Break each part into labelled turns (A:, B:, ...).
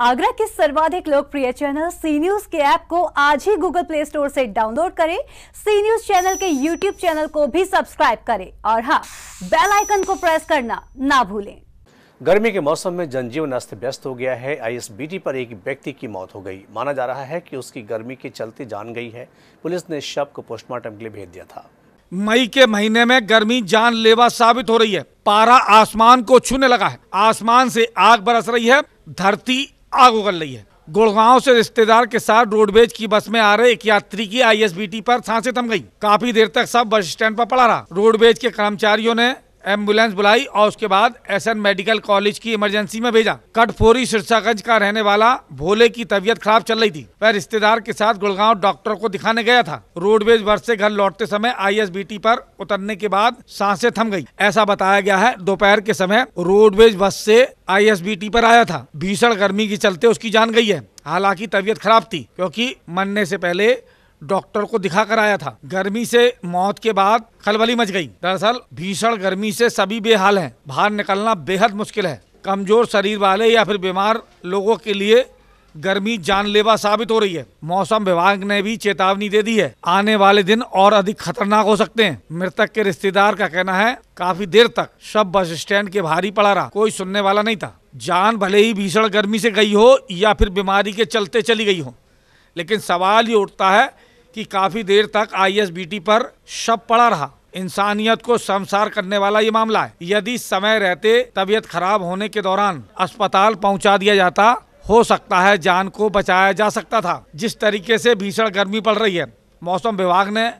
A: आगरा के सर्वाधिक लोकप्रिय चैनल सी न्यूज के ऐप को आज ही गूगल प्ले स्टोर से डाउनलोड करें सी न्यूज चैनल के यूट्यूब चैनल को भी सब्सक्राइब करें और हाँ बेल आइकन को प्रेस करना ना भूलें
B: गर्मी के मौसम में जनजीवन अस्त व्यस्त हो गया है आईएसबीटी पर एक व्यक्ति की मौत हो गई माना जा रहा है कि उसकी गर्मी के चलते जान गई है पुलिस ने शव को पोस्टमार्टम के लिए भेज दिया था
C: मई के महीने में गर्मी जानलेवा साबित हो रही है पारा आसमान को छूने लगा है आसमान से आग बरस रही है धरती आग उगल रही है गुड़गांव से रिश्तेदार के साथ रोडवेज की बस में आ रहे एक यात्री की आईएसबीटी पर सांसें थम गई काफी देर तक सब बस स्टैंड पर पड़ा रहा रोडवेज के कर्मचारियों ने एम्बुलेंस बुलाई और उसके बाद एसएन मेडिकल कॉलेज की इमरजेंसी में भेजा कटफोरी सिरसागंज का रहने वाला भोले की तबीयत खराब चल रही थी वह रिश्तेदार के साथ गुड़गांव डॉक्टर को दिखाने गया था रोडवेज बस से घर लौटते समय आईएसबीटी पर उतरने के बाद सांसें थम गई ऐसा बताया गया है दोपहर के समय रोडवेज बस से आईएसबीटी पर आया था भीषण गर्मी के चलते उसकी जान गई है हालांकि तबीयत खराब थी क्योंकि मरने से पहले डॉक्टर को दिखा कर आया था गर्मी से मौत के बाद खलबली मच गई दरअसल भीषण गर्मी से सभी बेहाल हैं बाहर निकलना बेहद मुश्किल है कमजोर शरीर वाले या फिर बीमार लोगों के लिए गर्मी जानलेवा साबित हो रही है मौसम विभाग ने भी चेतावनी दे दी है आने वाले दिन और अधिक खतरनाक हो सकते हैं मृतक के रिश्तेदार का कहना है काफी देर तक सब बस स्टैंड के भारी पड़ा रहा कोई सुनने वाला नहीं था जान भले ही भीषण गर्मी से गई हो या फिर बीमारी के चलते चली गई हो लेकिन सवाल ये उठता है कि काफ़ी देर तक आईएसबीटी पर शब पड़ा रहा इंसानियत को शमसार करने वाला ये मामला है यदि समय रहते तबीयत खराब होने के दौरान अस्पताल पहुंचा दिया जाता हो सकता है जान को बचाया जा सकता था जिस तरीके से भीषण गर्मी पड़ रही है मौसम विभाग ने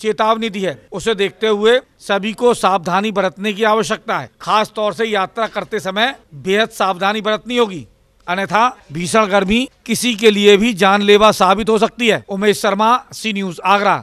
C: चेतावनी दी है उसे देखते हुए सभी को सावधानी बरतने की आवश्यकता है खास तौर से यात्रा करते समय बेहद सावधानी बरतनी होगी अन्यथा भीषण गर्मी किसी के लिए भी जानलेवा साबित हो सकती है उमेश शर्मा सी न्यूज आगरा